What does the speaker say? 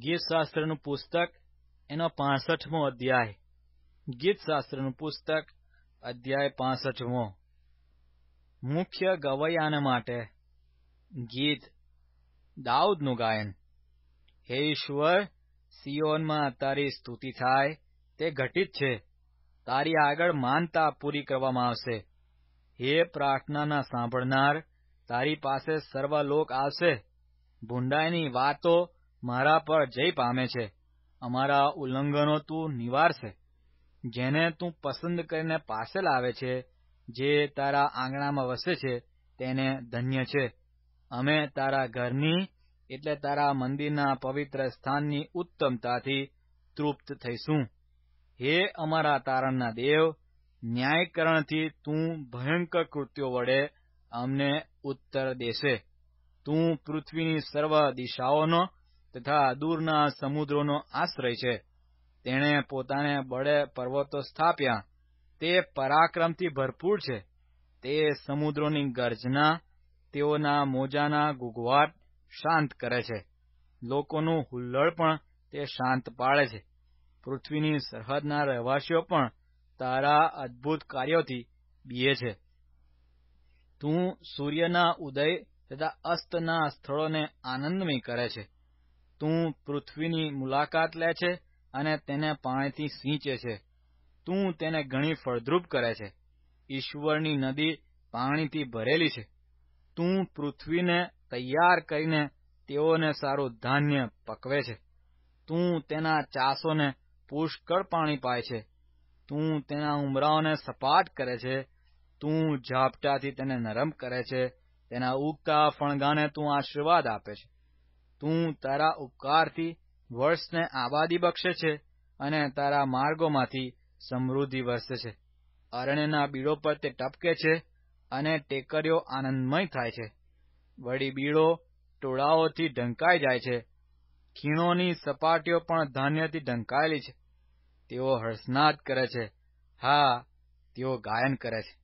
ગીતશાસ્ત્રનું પુસ્તક એનો પાસઠમો અધ્યાય ગીતશાસ્ત્રનું પુસ્તક અધ્યાય પાસઠમો મુખ્ય ગવૈયાને માટે ગીત દાઉદનું ગાયન હે ઈશ્વર સિયોનમાં તારી સ્તુતિ થાય તે ઘટિત છે તારી આગળ માનતા પૂરી કરવામાં આવશે હે પ્રાર્થનાના સાંભળનાર તારી પાસે સર્વ લોક આવશે ભૂંડાઈની વાતો મારા પર જય પામે છે અમારા ઉલ્લંઘનો તું નિવારશે જેને તું પસંદ કરીને પાસે લાવે છે જે તારા આંગણામાં વસે છે તેને ધન્ય છે અમે તારા ઘરની એટલે તારા મંદિરના પવિત્ર સ્થાનની ઉત્તમતાથી તૃપ્ત થઈશું હે અમારા તારણના દેવ ન્યાયકરણથી તું ભયંકર કૃત્યો વડે અમને ઉત્તર દેશે તું પૃથ્વીની સર્વ દિશાઓનો તથા દૂરના સમુદ્રોનો આશ્રય છે તેણે પોતાને બળે પર્વતો સ્થાપ્યા તે પરાક્રમથી ભરપૂર છે તે સમુદ્રોની ગર્જના તેઓના મોજાના ગુગવાટ શાંત કરે છે લોકોનું હુલ્લડ પણ તે શાંત પાળે છે પૃથ્વીની સરહદના રહેવાસીઓ પણ તારા અદ્ભુત કાર્યોથી બીએ છે તું સૂર્યના ઉદય તથા અસ્તના સ્થળોને આનંદમય કરે છે તું પૃથ્વીની મુલાકાત લે છે અને તેને પાણીથી સિંચે છે તું તેને ઘણી ફળદ્રુપ કરે છે ઈશ્વરની નદી પાણીથી ભરેલી છે તું પૃથ્વીને તૈયાર કરીને તેઓને સારું ધાન્ય પકવે છે તું તેના ચાસોને પુષ્કળ પાણી પાય છે તું તેના ઉમરાઓને સપાટ કરે છે તું ઝાપટાથી તેને નરમ કરે છે તેના ઉગતા ફણગાને તું આશીર્વાદ આપે છે તું તારા ઉપકારથી વર્ષને આબાદી બક્ષે છે અને તારા માર્ગોમાંથી સમૃદ્ધિ વરસે છે અરણ્યના બીડો પર તે ટપકે છે અને ટેકરીઓ આનંદમય થાય છે વળી બીડો ટોળાઓથી ઢંકાઈ જાય છે ખીણોની સપાટીઓ પણ ધાન્યથી ઢંકાયેલી છે તેઓ હર્ષનાદ કરે છે હા તેઓ ગાયન કરે છે